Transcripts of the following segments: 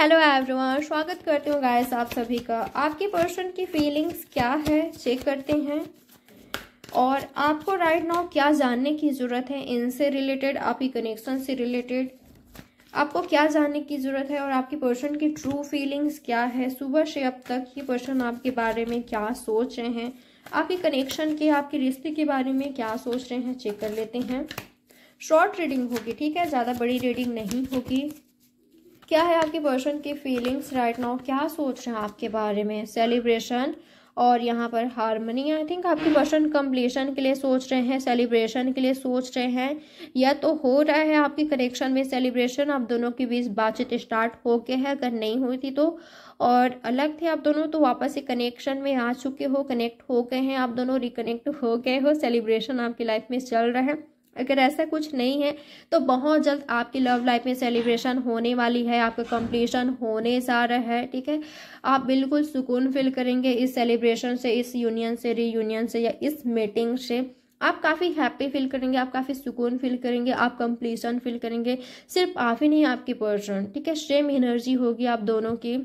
Hello everyone स्वागत करती हूँ गाइस आप सभी का आपके पर्सन की फीलिंग्स क्या है चेक करते हैं और आपको राइट right नाउ क्या जानने की ज़रूरत है इनसे रिलेटेड आपकी कनेक्शन से रिलेटेड आपको क्या जानने की ज़रूरत है और आपके पर्सन की ट्रू फीलिंग्स क्या है सुबह से अब तक ये पर्सन आपके बारे में क्या सोच रहे हैं आपके कनेक्शन के आपके रिश्ते के बारे में क्या सोच रहे हैं चेक कर लेते हैं शॉर्ट रीडिंग होगी ठीक है ज़्यादा बड़ी रीडिंग नहीं होगी क्या है आपके पर्सन की फीलिंग्स राइट नाउ क्या सोच रहे हैं आपके बारे में सेलिब्रेशन और यहाँ पर हारमोनी आई थिंक आपके पर्सन कम्प्लीशन के लिए सोच रहे हैं सेलिब्रेशन के लिए सोच रहे हैं या तो हो रहा है आपके कनेक्शन में सेलिब्रेशन आप दोनों के बीच बातचीत स्टार्ट हो के है अगर नहीं हुई थी तो और अलग थे आप दोनों तो वापस से कनेक्शन में आ चुके हो कनेक्ट हो गए हैं आप दोनों रिकनेक्ट हो गए हो सेलिब्रेशन आपकी लाइफ में चल रहा है अगर ऐसा कुछ नहीं है तो बहुत जल्द आपकी लव लाइफ में सेलिब्रेशन होने वाली है आपका कंप्लीशन होने जा रहा है ठीक है आप बिल्कुल सुकून फील करेंगे इस सेलिब्रेशन से इस यूनियन से रीयूनियन से या इस मीटिंग से आप काफ़ी हैप्पी फील करेंगे आप काफ़ी सुकून फील करेंगे आप कंप्लीशन फील करेंगे सिर्फ आप ही नहीं आपकी पर्सन ठीक है सेम एनर्जी होगी आप दोनों की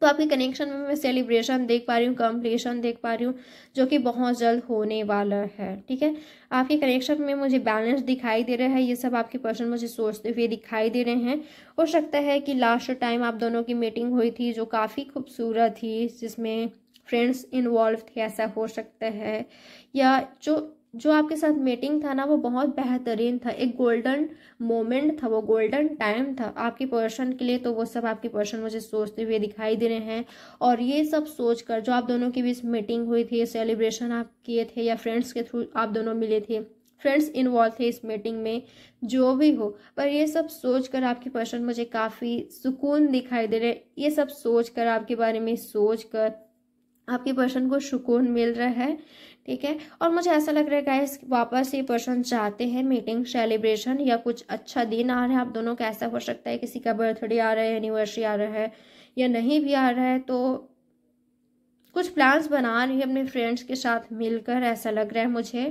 तो आपके कनेक्शन में मैं सेलिब्रेशन देख पा रही हूँ कंप्लीशन देख पा रही हूँ जो कि बहुत जल्द होने वाला है ठीक है आपके कनेक्शन में मुझे बैलेंस दिखाई दे रहा है ये सब आपके पर्सन मुझे सोचते हुए दिखाई दे रहे हैं हो सकता है कि लास्ट टाइम आप दोनों की मीटिंग हुई थी जो काफ़ी खूबसूरत थी जिसमें फ्रेंड्स इन्वॉल्व थे ऐसा हो सकता है या जो जो आपके साथ मीटिंग था ना वो बहुत बेहतरीन था एक गोल्डन मोमेंट था वो गोल्डन टाइम था आपके पर्सन के लिए तो वो सब आपकी पर्सन मुझे सोचते हुए दिखाई दे रहे हैं और ये सब सोच कर जो आप दोनों के बीच मीटिंग हुई थी सेलिब्रेशन आप किए थे या फ्रेंड्स के थ्रू आप दोनों मिले थे फ्रेंड्स इन्वॉल्व थे इस मीटिंग में जो भी हो पर ये सब सोच कर आपकी पर्सन मुझे काफ़ी सुकून दिखाई दे रहे ये सब सोच कर आपके बारे में सोच कर आपके पर्सन को सुकून मिल रहा है ठीक है और मुझे ऐसा लग रहा है गाइस वापस ये पर्सन चाहते हैं मीटिंग सेलिब्रेशन या कुछ अच्छा दिन आ रहा है आप दोनों का ऐसा हो सकता है किसी का बर्थडे आ रहा है एनिवर्सरी आ रहा है या नहीं भी आ रहा है तो कुछ प्लान्स बना रही है अपने फ्रेंड्स के साथ मिलकर ऐसा लग रहा है मुझे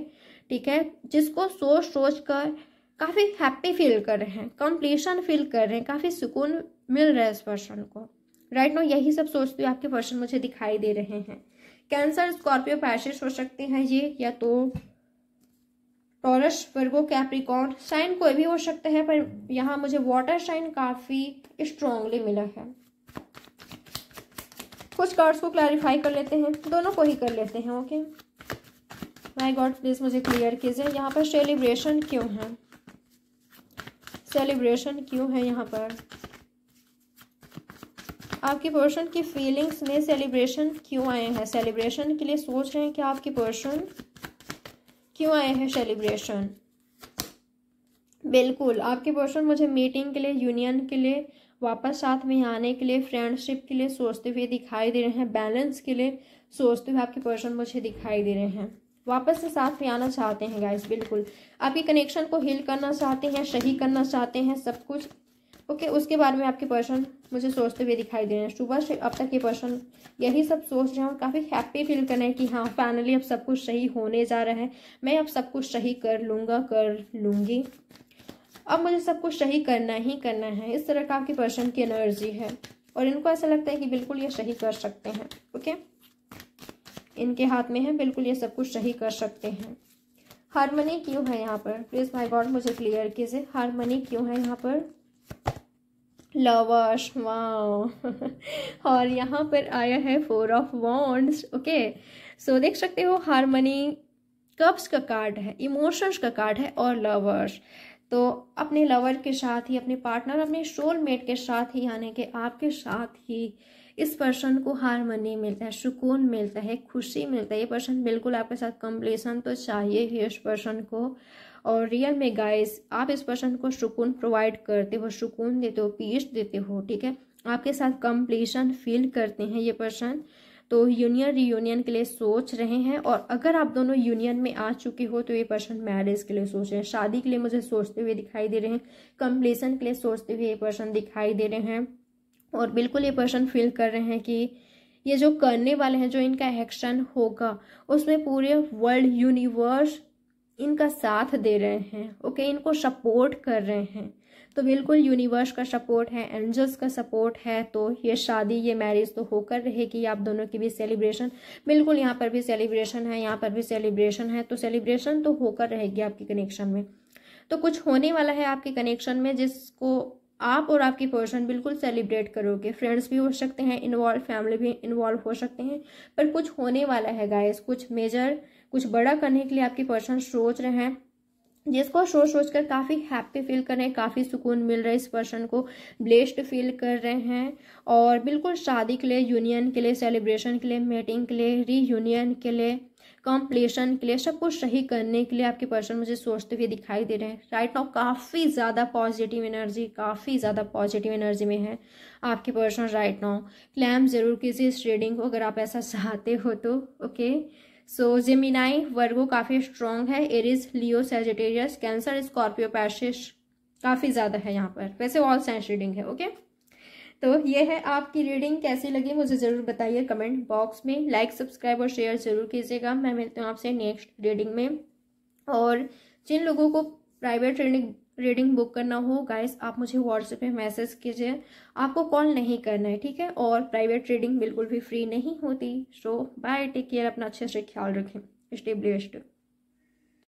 ठीक है जिसको सोच सोच कर काफ़ी हैप्पी फील कर रहे हैं कंप्लीशन फील कर रहे हैं काफ़ी सुकून मिल रहा है इस पर्सन को राइट right नो यही सब सोचते हुए आपके पर्सन मुझे दिखाई दे रहे हैं कैंसर स्कॉर्पियो पैशेस हो सकते हैं ये या तो टॉरस वर्गो कैप्रिकॉन साइन कोई भी हो सकते हैं पर यहाँ मुझे वाटर साइन काफ़ी स्ट्रांगली मिला है कुछ कार्ड्स को क्लैरिफाई कर लेते हैं दोनों को ही कर लेते हैं ओके माई गॉड प्लीज़ मुझे क्लियर कीजिए यहाँ पर सेलिब्रेशन क्यों है सेलिब्रेशन क्यों है यहाँ पर आपके पर्सन की फीलिंग्स में सेलिब्रेशन क्यों आए हैं सेलिब्रेशन के लिए सोच रहे हैं कि आपके पर्सन क्यों आए हैं सेलिब्रेशन बिल्कुल आपके पर्सन मुझे मीटिंग के लिए यूनियन के लिए वापस साथ में आने के लिए फ्रेंडशिप के लिए सोचते हुए दिखाई दे रहे हैं बैलेंस के लिए सोचते हुए आपके पर्सन मुझे दिखाई दे रहे हैं वापस से साथ में आना चाहते हैं गाइस बिल्कुल आपके कनेक्शन को हील करना चाहते हैं सही करना चाहते हैं सब कुछ ओके उसके बारे में आपके पर्सन मुझे सोचते हुए दिखाई दे रहे हैं सुबह से अब तक ये पर्सन यही सब सोच रहे हैं और काफ़ी हैप्पी फील कर रहे हैं कि हाँ फाइनली अब सब कुछ सही होने जा रहा है मैं अब सब कुछ सही कर लूँगा कर लूँगी अब मुझे सब कुछ सही करना ही करना है इस तरह का आपके पर्सन की एनर्जी है और इनको ऐसा लगता है कि बिल्कुल ये सही कर सकते हैं ओके इनके हाथ में है बिल्कुल ये सब कुछ सही कर सकते हैं हारमनी क्यों है यहाँ पर प्लीज़ माय गॉड मुझे क्लियर कीजिए हारमनी क्यों है यहाँ पर लवर्स वाओ और यहाँ पर आया है four of wands okay so देख सकते हो हारमनी कप्स का कार्ड है इमोशंस का कार्ड है और लवर्स तो अपने लवर के साथ ही अपने पार्टनर अपने सोलमेट के साथ ही यानी कि आपके साथ ही इस पर्सन को हारमोनी मिलता है सुकून मिलता है खुशी मिलता है ये पर्सन बिल्कुल आपके साथ कम्पलेसन तो चाहिए ही इस पर्सन को और रियल में गाइस आप इस पर्सन को सुकून प्रोवाइड करते हो सुकून देते हो पीस देते हो ठीक है आपके साथ कम्पलेसन फील करते हैं ये पर्सन तो यूनियन रीयूनियन के लिए सोच रहे हैं और अगर आप दोनों यूनियन में आ चुके हो तो ये पर्सन मैरिज के लिए सोच रहे हैं शादी के लिए मुझे सोचते हुए दिखाई दे रहे हैं कम्पलेसन के लिए सोचते हुए ये पर्सन दिखाई दे रहे हैं और बिल्कुल ये पर्सन फील कर रहे हैं कि ये जो करने वाले हैं जो इनका एक्शन होगा उसमें पूरे वर्ल्ड यूनिवर्स इनका साथ दे रहे हैं ओके इनको सपोर्ट कर रहे हैं तो बिल्कुल यूनिवर्स का सपोर्ट है एंजल्स का सपोर्ट है तो ये शादी ये मैरिज तो होकर रहेगी आप दोनों की भी सेलिब्रेशन बिल्कुल यहाँ पर भी सेलिब्रेशन है यहाँ पर भी सेलिब्रेशन है तो सेलिब्रेशन तो होकर रहेगी आपके कनेक्शन में तो कुछ होने वाला है आपके कनेक्शन में जिसको आप और आपकी पर्सन बिल्कुल सेलिब्रेट करोगे फ्रेंड्स भी हो सकते हैं इन्वॉल्व फैमिली भी इन्वॉल्व हो सकते हैं पर कुछ होने वाला है गाइस कुछ मेजर कुछ बड़ा करने के लिए आपकी पर्सन सोच रहे हैं जिसको सोच सोच कर काफ़ी हैप्पी फील कर रहे हैं काफ़ी सुकून मिल रहा है इस पर्सन को ब्लेस्ड फील कर रहे हैं और बिल्कुल शादी के लिए यूनियन के लिए सेलिब्रेशन के लिए मीटिंग के लिए रीयूनियन के लिए कॉम्प्लेशन सब को सही करने के लिए आपके पर्सन मुझे सोचते हुए दिखाई दे रहे हैं राइट नाउ काफ़ी ज़्यादा पॉजिटिव एनर्जी काफ़ी ज़्यादा पॉजिटिव एनर्जी में है आपके पर्सन राइट नाउ क्लैम ज़रूर कीजिए इस रीडिंग को अगर आप ऐसा चाहते हो तो ओके सो जेमिनाई वर्गो काफ़ी स्ट्रॉन्ग है Aries Leo Sagittarius Cancer Scorpio Pisces काफ़ी ज़्यादा है यहाँ पर वैसे ऑल साइंस रीडिंग है ओके okay? तो ये है आपकी रीडिंग कैसी लगी मुझे ज़रूर बताइए कमेंट बॉक्स में लाइक सब्सक्राइब और शेयर ज़रूर कीजिएगा मैं मिलती हूँ आपसे नेक्स्ट रीडिंग में और जिन लोगों को प्राइवेट रीडिंग रीडिंग बुक करना हो गाइस आप मुझे व्हाट्सएप पे मैसेज कीजिए आपको कॉल नहीं करना है ठीक है और प्राइवेट रीडिंग बिल्कुल भी फ्री नहीं होती सो बाय टेक केयर अपना अच्छे से ख्याल रखें स्टे